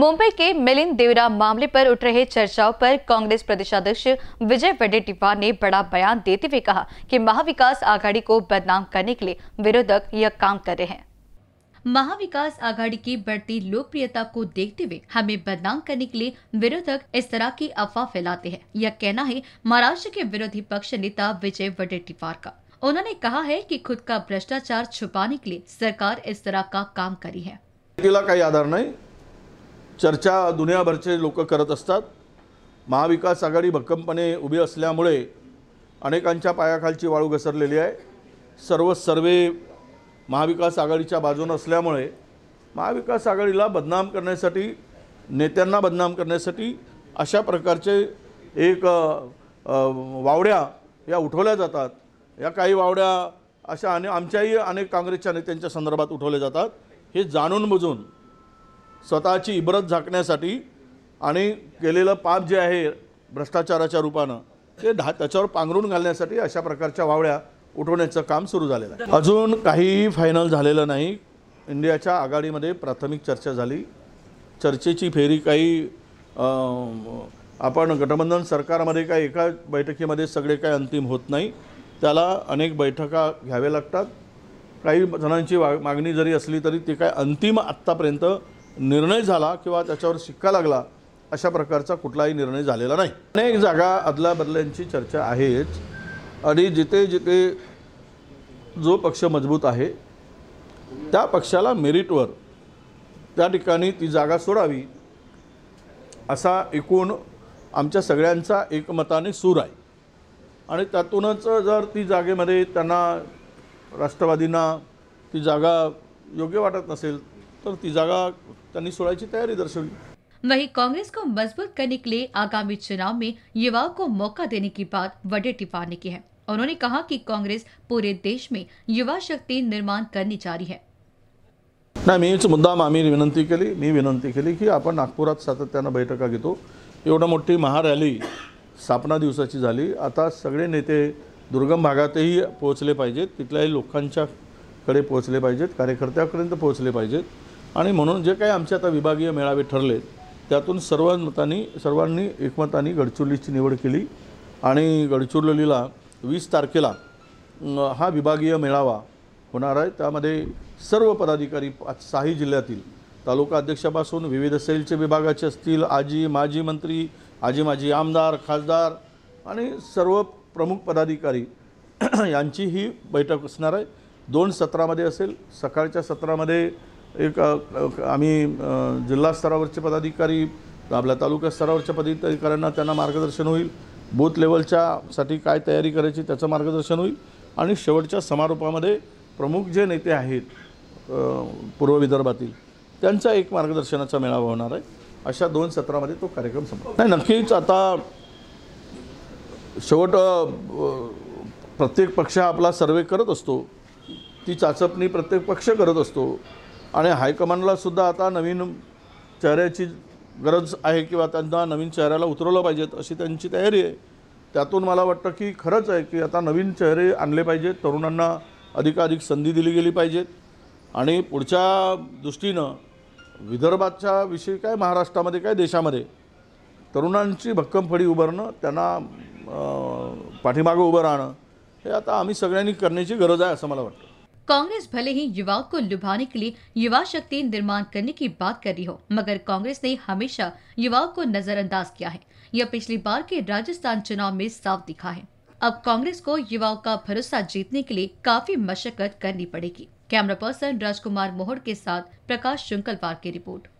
मुंबई के मिलिंद देवरा मामले पर उठ रहे चर्चाओं पर कांग्रेस प्रदेशाध्यक्ष विजय वेडेटिवार ने बड़ा बयान देते हुए कहा कि महाविकास आघाड़ी को बदनाम करने के लिए विरोधक यह काम कर रहे हैं महाविकास आघाड़ी की बढ़ती लोकप्रियता को देखते हुए हमें बदनाम करने के लिए विरोधक इस तरह की अफवाह फैलाते हैं यह कहना है महाराष्ट्र के विरोधी पक्ष नेता विजय वडेटिवार का उन्होंने कहा है कि खुद का भ्रष्टाचार छुपाने के लिए सरकार इस तरह का काम करी है का आधार नहीं चर्चा दुनियाभरचे लोक करत असतात महाविकास आघाडी भक्कमपणे उभी असल्यामुळे अनेकांच्या पायाखालची वाळू घसरलेली आहे सर्व सर्वे महाविकास आघाडीच्या बाजूनं असल्यामुळे महाविकास आघाडीला बदनाम करण्यासाठी नेत्यांना बदनाम करण्यासाठी अशा प्रकारचे एक वावड्या या उठवल्या जातात या काही वावड्या अशा अने आमच्याही अनेक काँग्रेसच्या नेत्यांच्या संदर्भात उठवल्या जातात हे जाणून बुजून स्वतःची इब्रत झाकण्यासाठी आणि केलेलं पाप जे आहे भ्रष्टाचाराच्या रूपानं ते ढा त्याच्यावर पांघरून घालण्यासाठी अशा प्रकारच्या वावळ्या उठवण्याचं काम सुरू झालेलं आहे अजून काहीही फायनल झालेलं नाही इंडियाच्या आघाडीमध्ये प्राथमिक चर्चा झाली चर्चेची फेरी काही आपण गठबंधन सरकारमध्ये काही एका बैठकीमध्ये सगळे काही अंतिम होत नाही त्याला अनेक बैठका घ्याव्या लागतात काही जणांची मागणी जरी असली तरी ती काय अंतिम आत्तापर्यंत निर्णय झाला किंवा त्याच्यावर शिक्का लागला अशा प्रकारचा कुठलाही निर्णय झालेला नाही अनेक जागा बदल्यांची चर्चा आहेच आणि जिथे जिथे जो पक्ष मजबूत आहे त्या पक्षाला मेरिटवर त्या ठिकाणी ती जागा सोडावी असा एकूण आमच्या सगळ्यांचा एकमताने सूर आहे आणि त्यातूनच जर ती जागेमध्ये त्यांना राष्ट्रवादींना ती जागा योग्य वाटत नसेल तर ती जागा त्यांनी सोडायची तयारी दर्शवली कांग्रेस को मजबूत करने के लिए आगामी चुनाव में युवाओं को मौका देने की बात वडेट्टीवार ने की है उन्होंने कहा कि कांग्रेस पूरे देश में युवा शक्ती निर्माण करने जा रही है नाही मीच मुद्दाम आम्ही विनंती केली मी विनंती केली की आपण नागपुरात सातत्यानं बैठका घतो एवढं मोटी महारैली स्थापना दिवस झाली आता सगले नेते दुर्गम भागातही पोहोचले पाहिजेत तिथल्याही लोकांच्याकडे पोचले पाहिजेत कार्यकर्त्यापर्यंत पोचले पाजे आणि म्हणून जे काही आमचे आता विभागीय मेळावे ठरले त्यातून सर्वांमतांनी सर्वांनी एकमतांनी गडचिरोलीची निवड केली आणि गडचिरोलीला वीस तारखेला हा विभागीय मेळावा होणार आहे त्यामध्ये सर्व पदाधिकारी पाच जिल्ह्यातील तालुका अध्यक्षापासून विविध सेलचे विभागाचे असतील आजी माजी मंत्री आजी माजी आमदार खासदार आणि सर्व प्रमुख पदाधिकारी यांची ही बैठक असणार आहे दोन सत्रामध्ये असेल सकाळच्या सत्रामध्ये एक आम्ही जिल्हा स्तरावरचे पदाधिकारी आपल्या तालुका स्तरावरच्या पदाधिकाऱ्यांना त्यांना मार्गदर्शन होईल बूथ लेवलच्यासाठी काय तयारी करायची त्याचं मार्गदर्शन होईल आणि शेवटच्या समारोपामध्ये प्रमुख जे नेते आहेत पूर्व विदर्भातील त्यांचा एक मार्गदर्शनाचा मेळावा होणार आहे अशा दोन सत्रामध्ये तो कार्यक्रम संपला नाही नक्कीच आता शेवट प्रत्येक पक्ष आपला सर्वे करत असतो ती चाचपणी प्रत्येक पक्ष करत असतो आणि हायकमांडलासुद्धा आता नवीन चेहऱ्याची गरज आहे किंवा त्यांना नवीन चेहऱ्याला उतरवलं पाहिजेत अशी त्यांची तयारी आहे त्यातून मला वाटतं की खरंच आहे की आता नवीन चेहरे आणले पाहिजेत तरुणांना अधिकाधिक संधी दिली गेली पाहिजेत आणि पुढच्या दृष्टीनं विदर्भाच्या विषयी काय महाराष्ट्रामध्ये काय देशामध्ये तरुणांची भक्कम फडी उभारणं त्यांना पाठीमागं उभं राहणं हे आता आम्ही सगळ्यांनी करण्याची गरज आहे असं मला वाटतं कांग्रेस भले ही युवाओं को लुभाने के लिए युवा शक्ति निर्माण करने की बात कर रही हो मगर कांग्रेस ने हमेशा युवाओं को नजरअंदाज किया है यह पिछली बार के राजस्थान चुनाव में साफ दिखा है अब कांग्रेस को युवाओं का भरोसा जीतने के लिए काफी मशक्कत करनी पड़ेगी कैमरा पर्सन राजकुमार मोहड़ के साथ प्रकाश शुंकलवार की रिपोर्ट